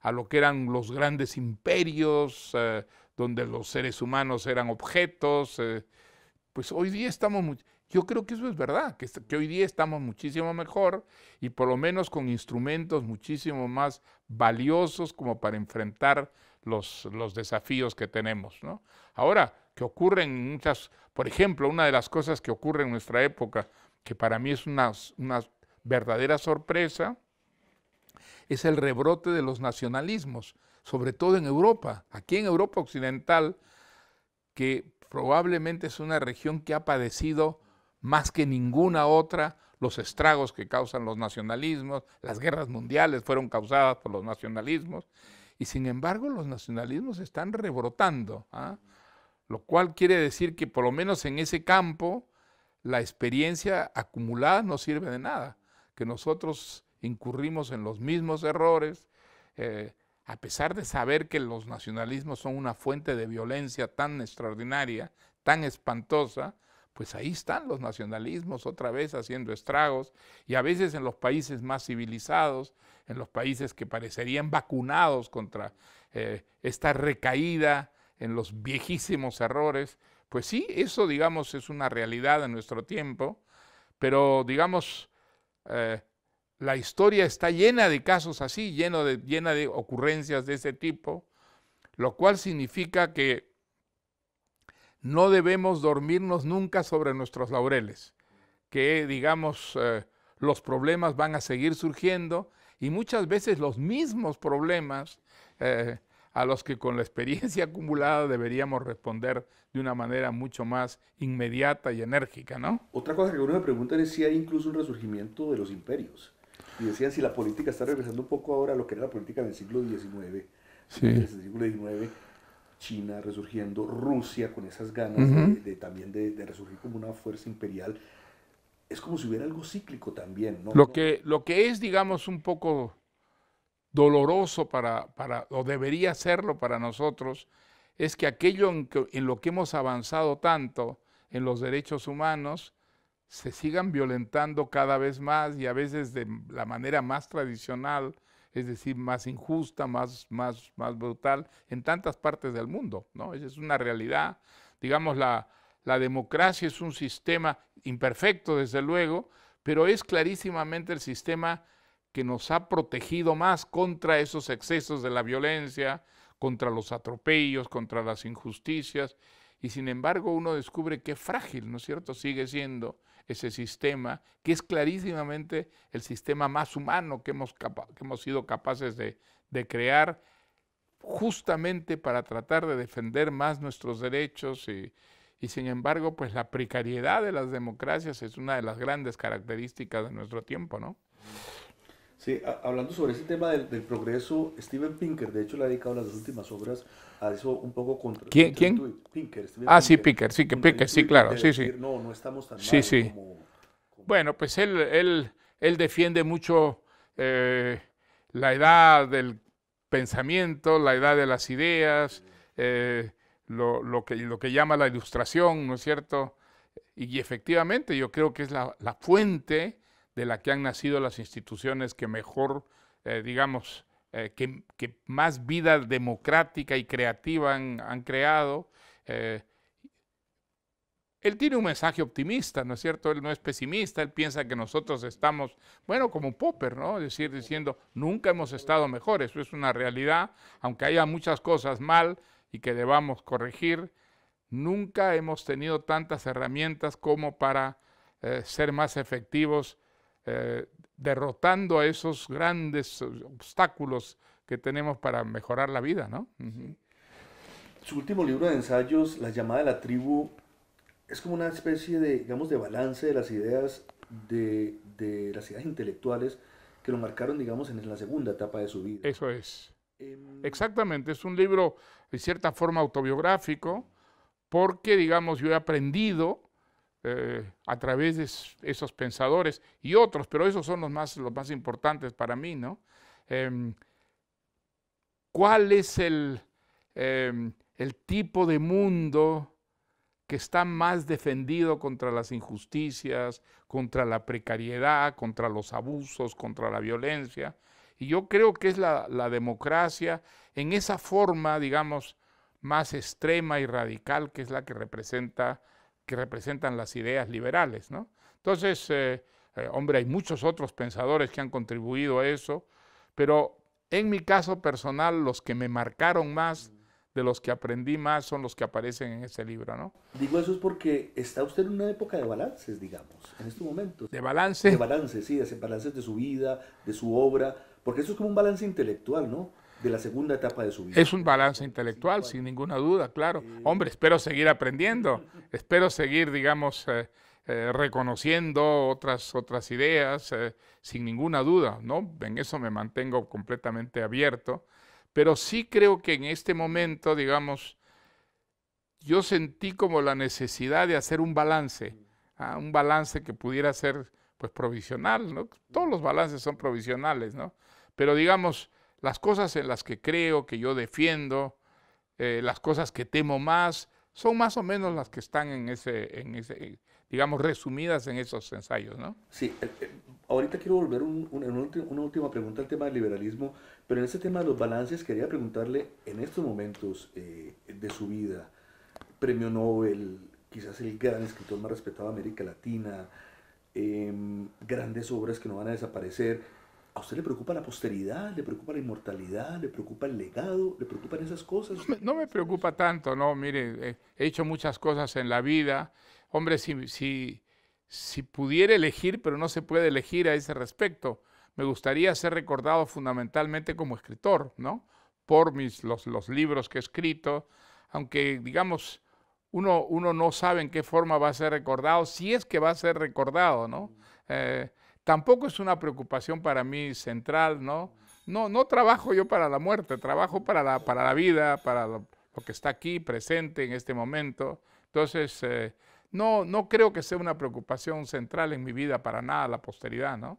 a lo que eran los grandes imperios, eh, donde los seres humanos eran objetos. Eh, pues hoy día estamos, yo creo que eso es verdad, que, hoy día estamos muchísimo mejor y por lo menos con instrumentos muchísimo más valiosos como para enfrentar los, desafíos que tenemos. Ahora, que ocurren muchas, por ejemplo, una de las cosas que ocurre en nuestra época, que para mí es una, una verdadera sorpresa, es el rebrote de los nacionalismos, sobre todo en Europa, aquí en Europa Occidental, que probablemente es una región que ha padecido más que ninguna otra los estragos que causan los nacionalismos, las guerras mundiales fueron causadas por los nacionalismos, y sin embargo los nacionalismos están rebrotando, ¿ah? lo cual quiere decir que por lo menos en ese campo la experiencia acumulada no sirve de nada, que nosotros incurrimos en los mismos errores, eh, a pesar de saber que los nacionalismos son una fuente de violencia tan extraordinaria, tan espantosa, pues ahí están los nacionalismos otra vez haciendo estragos y a veces en los países más civilizados, en los países que parecerían vacunados contra eh, esta recaída en los viejísimos errores, pues sí, eso digamos es una realidad en nuestro tiempo, pero digamos eh, la historia está llena de casos así, llena de ocurrencias de ese tipo, lo cual significa que no debemos dormirnos nunca sobre nuestros laureles, que digamos eh, los problemas van a seguir surgiendo y muchas veces los mismos problemas eh, a los que con la experiencia acumulada deberíamos responder de una manera mucho más inmediata y enérgica, ¿no? Otra cosa que uno me pregunta es si hay incluso un resurgimiento de los imperios. Y decían, si la política está regresando un poco ahora a lo que era la política del siglo XIX, siglo China resurgiendo, Rusia con esas ganas de, también de, resurgir como una fuerza imperial, es como si hubiera algo cíclico también. ¿no? Lo, que, lo que es, digamos, un poco doloroso para, para, o debería serlo para nosotros, es que aquello en lo que hemos avanzado tanto en los derechos humanos, se sigan violentando cada vez más y a veces de la manera más tradicional, es decir, más injusta, más, más, más brutal, en tantas partes del mundo. ¿no? Esa es una realidad. Digamos, la, la democracia es un sistema imperfecto, desde luego, pero es clarísimamente el sistema que nos ha protegido más contra esos excesos de la violencia, contra los atropellos, contra las injusticias, y sin embargo uno descubre que frágil, ¿no es cierto?, sigue siendo ese sistema, que es clarísimamente el sistema más humano que hemos, hemos sido capaces de, crear justamente para tratar de defender más nuestros derechos y, y sin embargo, pues la precariedad de las democracias es una de las grandes características de nuestro tiempo, ¿no? Sí, hablando sobre ese tema del, progreso, Steven Pinker, de hecho, le ha dedicado las últimas obras a eso un poco contra. ¿Quién? Pinker, ah, sí, Pinker, sí, que Pinker, sí, claro, sí, sí. No, no estamos tan sí, mal sí. Como, Bueno, pues él, él, defiende mucho eh, la edad del pensamiento, la edad de las ideas, eh, lo, que, lo que llama la ilustración, ¿no es cierto? Y, efectivamente yo creo que es la, la fuente de la que han nacido las instituciones que mejor, eh, digamos, eh, que, más vida democrática y creativa han, creado. Eh, él tiene un mensaje optimista, ¿no es cierto? Él no es pesimista, él piensa que nosotros estamos, bueno, como Popper, ¿no? Es decir, diciendo, nunca hemos estado mejor, eso es una realidad, aunque haya muchas cosas mal y que debamos corregir, nunca hemos tenido tantas herramientas como para ser más efectivos eh, derrotando a esos grandes eh, obstáculos que tenemos para mejorar la vida, ¿no? Su último libro de ensayos, La llamada de la tribu, es como una especie de, digamos, de balance de las ideas de, de las ideas intelectuales que lo marcaron, digamos, en la segunda etapa de su vida. Eso es. Em, Exactamente, es un libro de cierta forma autobiográfico, porque, digamos, yo he aprendido eh, a través de esos pensadores y otros, pero esos son los más, los más importantes para mí, ¿no? Em, ¿Cuál es el, em, el tipo de mundo que está más defendido contra las injusticias, contra la precariedad, contra los abusos, contra la violencia? Y yo creo que es la, la democracia en esa forma, digamos, más extrema y radical que es la que representa que representan las ideas liberales. ¿no? Entonces, eh, eh, hombre, hay muchos otros pensadores que han contribuido a eso, pero en mi caso personal, los que me marcaron más, mm. de los que aprendí más, son los que aparecen en ese libro, ¿no? Digo eso es porque está usted en una época de balances, digamos, en estos momentos. ¿De balance? De balances, sí, de balances de su vida, de su obra, porque eso es como un balance intelectual, ¿no? de la segunda etapa de su vida. Es un balance intelectual, sin ninguna duda, claro. Hombre, espero seguir aprendiendo, espero seguir, digamos, eh, eh, reconociendo otras, otras ideas, eh, sin ninguna duda, ¿no? En eso me mantengo completamente abierto, pero sí creo que en este momento, digamos, yo sentí como la necesidad de hacer un balance, ah, un balance que pudiera ser, pues, provisional, ¿no? Todos los balances son provisionales, ¿no? Pero digamos, las cosas en las que creo, que yo defiendo, eh, las cosas que temo más, son más o menos las que están en ese, ese digamos, resumidas en esos ensayos, ¿no? Sí, eh, eh, ahorita quiero volver un, una última pregunta al tema del liberalismo, pero en este tema de los balances quería preguntarle en estos momentos de su vida, premio Nobel, quizás el gran escritor más respetado de América Latina, em, grandes obras que no van a desaparecer, ¿A usted le preocupa la posteridad? ¿Le preocupa la inmortalidad? ¿Le preocupa el legado? ¿Le preocupan esas cosas? No me, preocupa tanto, no, mire, eh, he hecho muchas cosas en la vida. Hombre, si, si, pudiera elegir, pero no se puede elegir a ese respecto, me gustaría ser recordado fundamentalmente como escritor, ¿no? Por mis, los, los libros que he escrito, aunque digamos, uno, uno no sabe en qué forma va a ser recordado, si es que va a ser recordado, ¿no? Mm. Eh, Tampoco es una preocupación para mí central, ¿no? No, no trabajo yo para la muerte, trabajo para la, para la vida, para lo, que está aquí presente en este momento. Entonces, eh, no, no creo que sea una preocupación central en mi vida para nada, la posteridad, ¿no?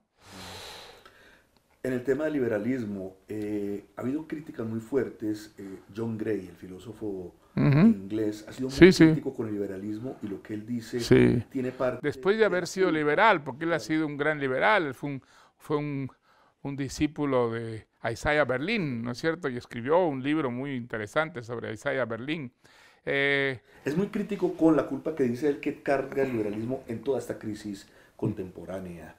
En el tema del liberalismo, eh, ha habido críticas muy fuertes. Eh, John Gray, el filósofo en inglés, ha sido muy crítico con el liberalismo y lo que él dice tiene parte... Después de haber sido liberal, porque él ha sido un gran liberal, fue un, fue un, un discípulo de Isaiah Berlin, ¿no es cierto? Y escribió un libro muy interesante sobre Isaiah Berlin. Eh, es muy crítico con la culpa que dice él que carga el liberalismo en toda esta crisis contemporánea.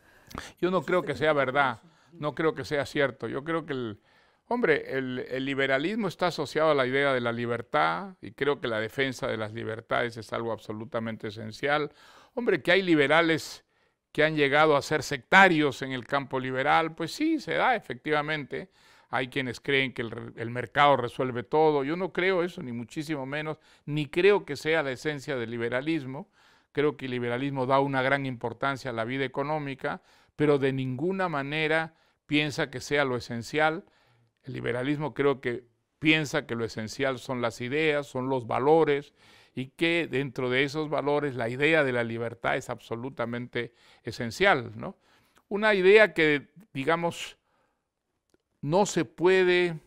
Yo no creo que sea verdad, no creo que sea cierto. Yo creo que el, Hombre, el, liberalismo está asociado a la idea de la libertad y creo que la defensa de las libertades es algo absolutamente esencial. Hombre, que hay liberales que han llegado a ser sectarios en el campo liberal, pues sí, se da efectivamente. Hay quienes creen que el, el mercado resuelve todo. Yo no creo eso, ni muchísimo menos, ni creo que sea la esencia del liberalismo. Creo que el liberalismo da una gran importancia a la vida económica, pero de ninguna manera piensa que sea lo esencial el liberalismo creo que piensa que lo esencial son las ideas, son los valores y que dentro de esos valores la idea de la libertad es absolutamente esencial. ¿no? Una idea que, digamos, no se puede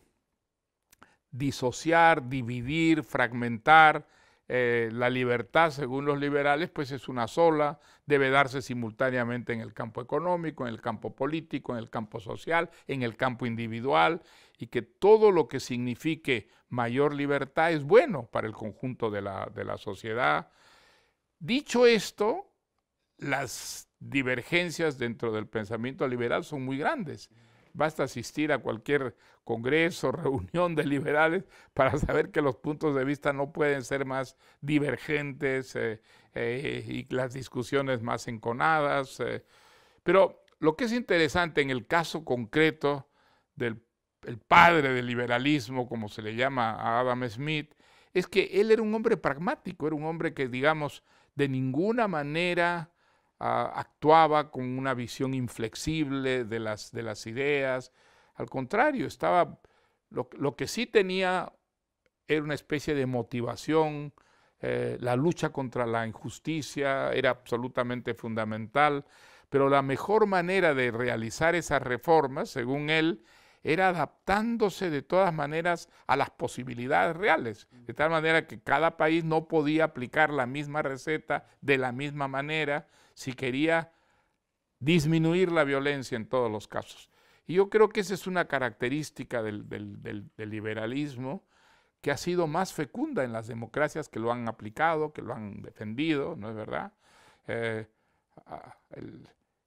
disociar, dividir, fragmentar. Eh, la libertad, según los liberales, pues es una sola, debe darse simultáneamente en el campo económico, en el campo político, en el campo social, en el campo individual, y que todo lo que signifique mayor libertad es bueno para el conjunto de la, sociedad. Dicho esto, las divergencias dentro del pensamiento liberal son muy grandes. Basta asistir a cualquier congreso, reunión de liberales para saber que los puntos de vista no pueden ser más divergentes eh, eh, y las discusiones más enconadas. Eh. Pero lo que es interesante en el caso concreto del el padre del liberalismo, como se le llama a Adam Smith, es que él era un hombre pragmático, era un hombre que, digamos, de ninguna manera ah, actuaba con una visión inflexible de las, de las ideas. Al contrario, estaba, lo, que sí tenía era una especie de motivación, eh, la lucha contra la injusticia era absolutamente fundamental, pero la mejor manera de realizar esas reformas, según él, era adaptándose de todas maneras a las posibilidades reales, de tal manera que cada país no podía aplicar la misma receta de la misma manera si quería disminuir la violencia en todos los casos. Y yo creo que esa es una característica del, liberalismo que ha sido más fecunda en las democracias que lo han aplicado, que lo han defendido, ¿no es verdad? Eh,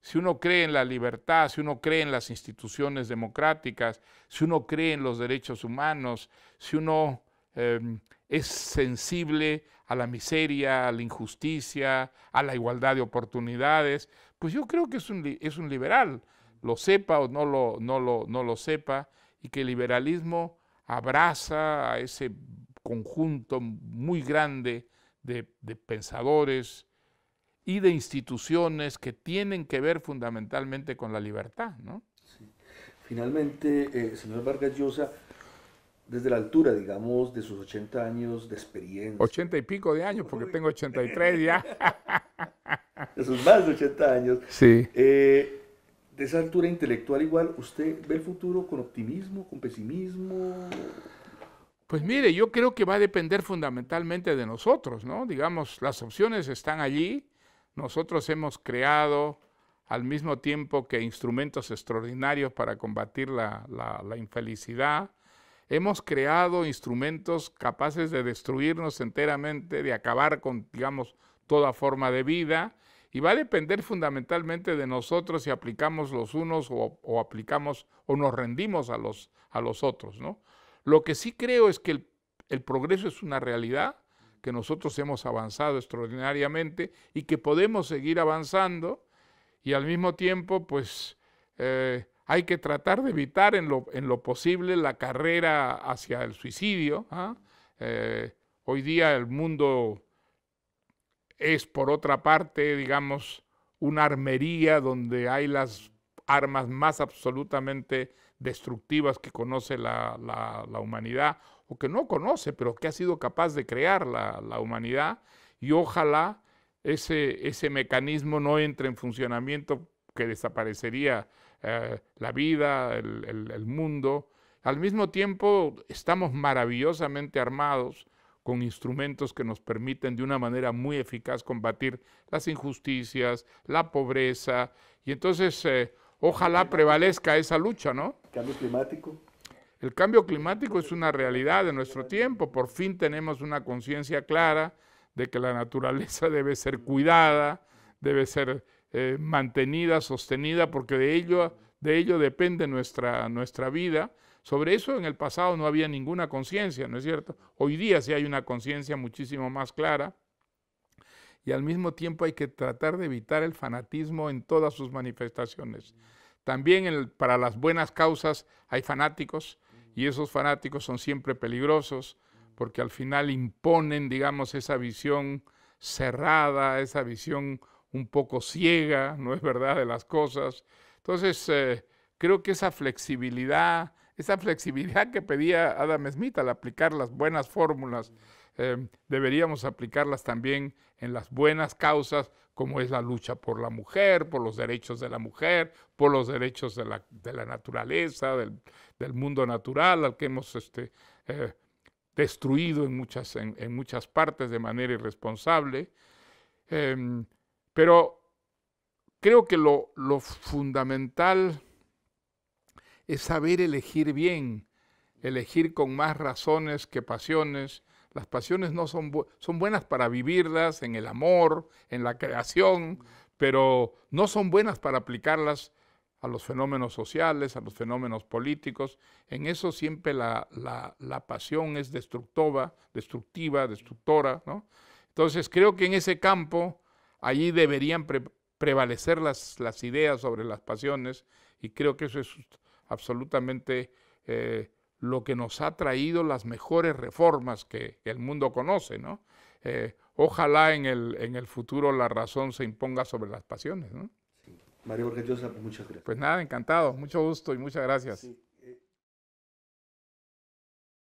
si uno cree en la libertad, si uno cree en las instituciones democráticas, si uno cree en los derechos humanos, si uno em, es sensible a la miseria, a la injusticia, a la igualdad de oportunidades, pues yo creo que es un, es un liberal, lo sepa o no lo, no, no lo sepa, y que el liberalismo abraza a ese conjunto muy grande de, de pensadores, y de instituciones que tienen que ver fundamentalmente con la libertad. ¿no? Finalmente, eh, señor Vargas desde la altura, digamos, de sus 80 años de experiencia. 80 y pico de años, porque tengo 83 ya. de sus más de 80 años. Sí. Eh, de esa altura intelectual igual, ¿usted ve el futuro con optimismo, con pesimismo? Pues mire, yo creo que va a depender fundamentalmente de nosotros, ¿no? Digamos, las opciones están allí. Nosotros hemos creado al mismo tiempo que instrumentos extraordinarios para combatir la, infelicidad, hemos creado instrumentos capaces de destruirnos enteramente, de acabar con, digamos, toda forma de vida, y va a depender fundamentalmente de nosotros si aplicamos los unos o, aplicamos o nos rendimos a los, a los otros. ¿no? Lo que sí creo es que el progreso es una realidad que nosotros hemos avanzado extraordinariamente y que podemos seguir avanzando y al mismo tiempo pues eh, hay que tratar de evitar en lo, posible la carrera hacia el suicidio. ¿ah? Eh, hoy día el mundo es por otra parte, digamos, una armería donde hay las armas más absolutamente destructivas que conoce la humanidad que no conoce, pero que ha sido capaz de crear la, humanidad y ojalá ese, ese, mecanismo no entre en funcionamiento que desaparecería eh, la vida, el, mundo. Al mismo tiempo estamos maravillosamente armados con instrumentos que nos permiten de una manera muy eficaz combatir las injusticias, la pobreza, y entonces eh, ojalá prevalezca esa lucha, ¿no? Cambio climático. El cambio climático es una realidad de nuestro tiempo. Por fin tenemos una conciencia clara de que la naturaleza debe ser cuidada, debe ser eh, mantenida, sostenida, porque de ello, de ello depende nuestra, nuestra vida. Sobre eso en el pasado no había ninguna conciencia, ¿no es cierto? Hoy día sí hay una conciencia muchísimo más clara y al mismo tiempo hay que tratar de evitar el fanatismo en todas sus manifestaciones. También para las buenas causas hay fanáticos, y esos fanáticos son siempre peligrosos porque al final imponen, digamos, esa visión cerrada, esa visión un poco ciega, no es verdad, de las cosas. Entonces, eh, creo que esa flexibilidad, esa flexibilidad que pedía Adam Smith al aplicar las buenas fórmulas, eh, deberíamos aplicarlas también en las buenas causas como es la lucha por la mujer, por los derechos de la mujer, por los derechos de la, naturaleza, del, mundo natural al que hemos este, eh, destruido en muchas, en, muchas partes de manera irresponsable. Em, pero creo que lo fundamental es saber elegir bien, elegir con más razones que pasiones las pasiones no son, buenas para vivirlas en el amor, en la creación, pero no son buenas para aplicarlas a los fenómenos sociales, a los fenómenos políticos. En eso siempre la, pasión es destructiva, destructiva, destructora. Entonces creo que en ese campo, allí deberían prevalecer las, ideas sobre las pasiones y creo que eso es absolutamente eh, lo que nos ha traído las mejores reformas que, el mundo conoce, ¿no? Eh, ojalá en el, futuro la razón se imponga sobre las pasiones, ¿no? Mario Llosa, muchas gracias. Pues nada, encantado, mucho gusto y muchas gracias.